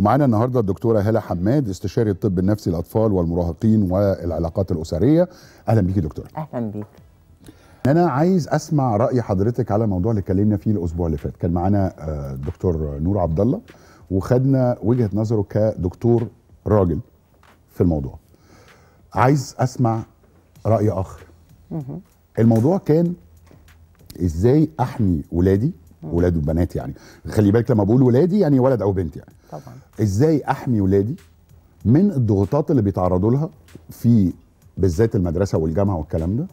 ومعانا النهارده الدكتوره هاله حماد استشاري الطب النفسي للاطفال والمراهقين والعلاقات الاسريه اهلا بيكي دكتوره اهلا بيك انا عايز اسمع راي حضرتك على الموضوع اللي اتكلمنا فيه الاسبوع اللي فات كان معانا الدكتور آه، نور عبد الله وخدنا وجهه نظره كدكتور راجل في الموضوع عايز اسمع راي اخر الموضوع كان ازاي احمي ولادي ولاد وبنات يعني خلي بالك لما بقول ولادي يعني ولد او بنت يعني طبعا ازاي احمي ولادي من الضغوطات اللي بيتعرضوا لها في بالذات المدرسه والجامعه والكلام ده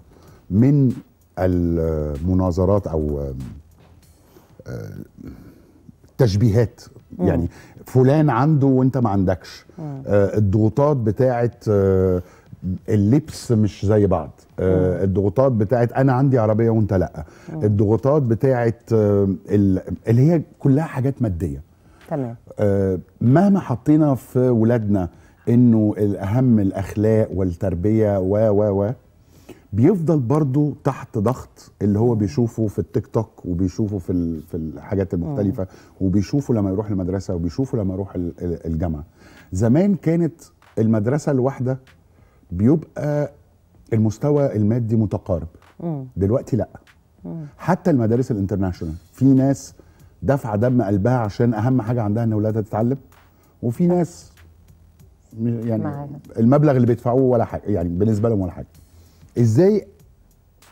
من المناظرات او آه، تشبيهات يعني فلان عنده وانت ما عندكش آه، الضغوطات بتاعه آه، اللبس مش زي بعض آه الضغوطات بتاعت انا عندي عربيه وانت لا مم. الضغوطات بتاعت آه اللي هي كلها حاجات ماديه تمام آه مهما حطينا في ولادنا انه الاهم الاخلاق والتربيه و و و بيفضل برضه تحت ضغط اللي هو بيشوفه في التيك توك وبيشوفه في في الحاجات المختلفه وبيشوفه لما يروح المدرسه وبيشوفه لما يروح الجامعه زمان كانت المدرسه الواحده بيبقى المستوى المادي متقارب مم. دلوقتي لا مم. حتى المدارس الانترناشونال في ناس دافعه دم قلبها عشان اهم حاجه عندها ان اولادها تتعلم وفي ناس يعني معها. المبلغ اللي بيدفعوه ولا حاجه يعني بالنسبه لهم ولا حاجه ازاي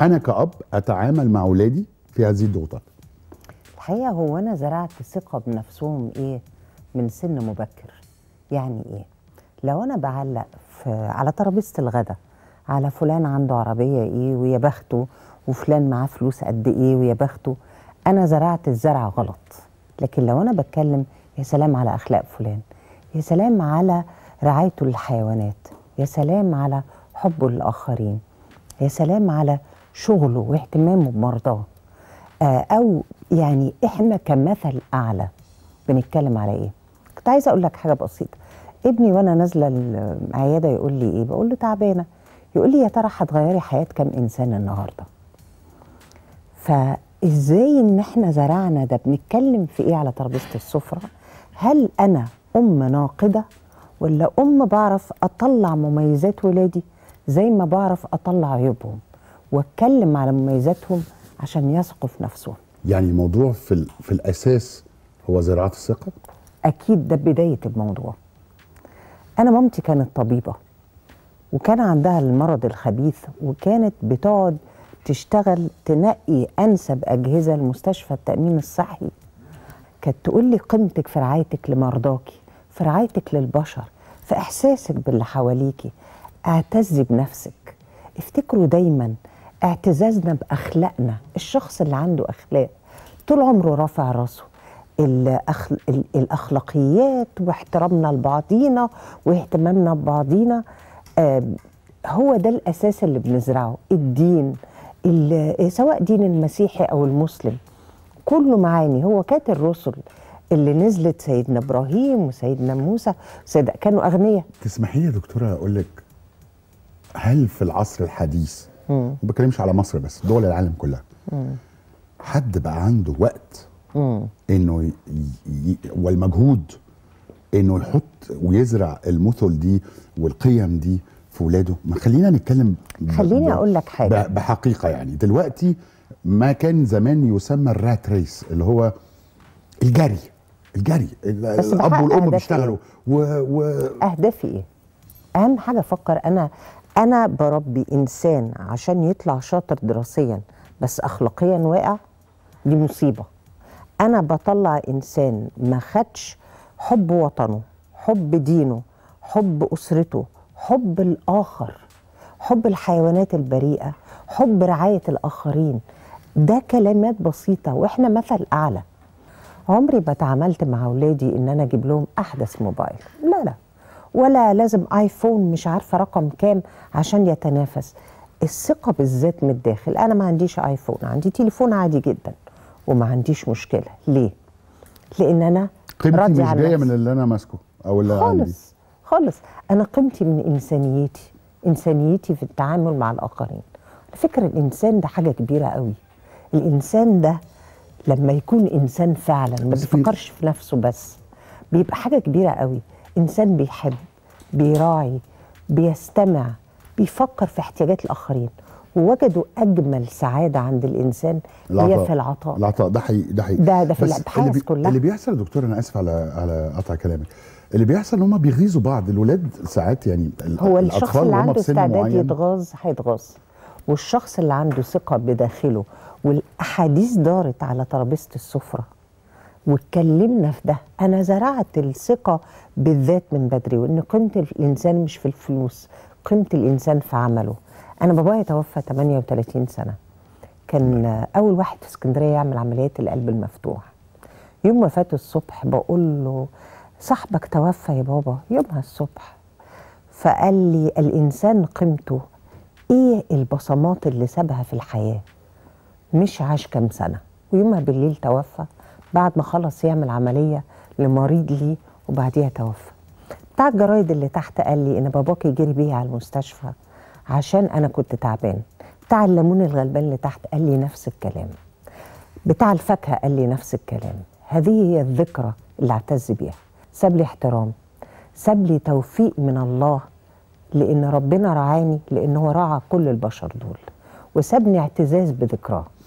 انا كاب اتعامل مع اولادي في هذه الضغوطات الحقيقه هو انا زرعت ثقه بنفسهم ايه من سن مبكر يعني ايه لو انا بعلق على ترابيزه الغداء على فلان عنده عربيه ايه ويا بخته وفلان معاه فلوس قد ايه ويا بخته انا زرعت الزرع غلط لكن لو انا بتكلم يا سلام على اخلاق فلان يا سلام على رعايته للحيوانات يا سلام على حبه للاخرين يا سلام على شغله واهتمامه بمرضاه آه، او يعني احنا كمثل اعلى بنتكلم على ايه كنت عايزه اقول لك حاجه بسيطه ابني وانا نازله العياده يقول لي ايه بقول له تعبانه يقول لي يا ترى هتغيري حياه كام انسان النهارده فازاي ان احنا زرعنا ده بنتكلم في ايه على تربيزه السفره هل انا ام ناقده ولا ام بعرف اطلع مميزات ولادي زي ما بعرف اطلع عيوبهم واتكلم على مميزاتهم عشان يثقوا في نفسهم يعني الموضوع في, في الاساس هو زراعه الثقه اكيد ده بدايه الموضوع انا مامتي كانت طبيبه وكان عندها المرض الخبيث وكانت بتقعد تشتغل تنقي انسب اجهزه لمستشفى التامين الصحي كانت تقول لي قيمتك في رعايتك لمرضاكي في رعايتك للبشر في احساسك باللي حواليكي اعتزي بنفسك افتكروا دايما اعتزازنا باخلاقنا الشخص اللي عنده اخلاق طول عمره رافع راسه الاخلاقيات واحترامنا لبعضينا واهتمامنا ببعضينا هو ده الاساس اللي بنزرعه الدين سواء دين المسيحي او المسلم كله معاني هو كانت الرسل اللي نزلت سيدنا ابراهيم وسيدنا موسى سيد كانوا اغنياء تسمحي لي يا دكتوره اقول لك هل في العصر الحديث ما بتكلمش على مصر بس دول العالم كلها مم. حد بقى عنده وقت انه ي... والمجهود انه يحط ويزرع المثل دي والقيم دي في ولاده ما خلينا نتكلم ب... خليني اقول لك حاجه ب... بحقيقه يعني دلوقتي ما كان زمان يسمى الرات ريس اللي هو الجري الجري الاب والام بيشتغلوا و... و... اهدافي ايه اهم حاجه افكر انا انا بربي انسان عشان يطلع شاطر دراسيا بس اخلاقيا واقع دي مصيبه انا بطلع انسان ما خدش حب وطنه حب دينه حب اسرته حب الاخر حب الحيوانات البريئه حب رعايه الاخرين ده كلمات بسيطه واحنا مثل اعلى عمري ما اتعاملت مع اولادي ان انا اجيب لهم احدث موبايل لا لا ولا لازم ايفون مش عارفه رقم كام عشان يتنافس الثقه بالذات من الداخل انا ما عنديش ايفون عندي تليفون عادي جدا وما عنديش مشكله ليه لان انا قيمتي مش جايه من اللي انا ماسكه او اللي خالص عندي. خالص خالص انا قيمتي من انسانيتي انسانيتي في التعامل مع الاخرين على فكره الانسان ده حاجه كبيره قوي الانسان ده لما يكون انسان فعلا ما بيفكرش في نفسه بس بيبقى حاجه كبيره قوي انسان بيحب بيراعي بيستمع بيفكر في احتياجات الاخرين ووجدوا اجمل سعاده عند الانسان العطاء. هي في العطاء العطاء ده حقيقي ده حقيقي ده ده في الابحاث اللي بي... كلها اللي بيحصل يا دكتور انا اسف على على قطع كلامك اللي بيحصل ان هم بيغيظوا بعض الولاد ساعات يعني هو الشخص اللي عنده استعداد يتغاظ هيتغاظ والشخص اللي عنده ثقه بداخله والاحاديث دارت على ترابيزه السفره واتكلمنا في ده انا زرعت الثقه بالذات من بدري وان قيمه الانسان مش في الفلوس قيمه الانسان في عمله انا بابايا توفى 38 سنه كان اول واحد في اسكندريه يعمل عمليات القلب المفتوح يوم وفاته الصبح بقول له صاحبك توفى يا بابا يومها الصبح فقال لي الانسان قيمته ايه البصمات اللي سابها في الحياه مش عاش كام سنه ويومها بالليل توفى بعد ما خلص يعمل عمليه لمريض ليه وبعديها توفى بتاع الجرايد اللي تحت قال لي ان باباكي جري بيه على المستشفى عشان انا كنت تعبان بتاع الليمون الغلبان اللي تحت قال لي نفس الكلام بتاع الفاكهه قال لي نفس الكلام هذه هي الذكرى اللي اعتز بيها ساب لي احترام ساب لي توفيق من الله لان ربنا رعاني لان هو رعى كل البشر دول وسابني اعتزاز بذكراه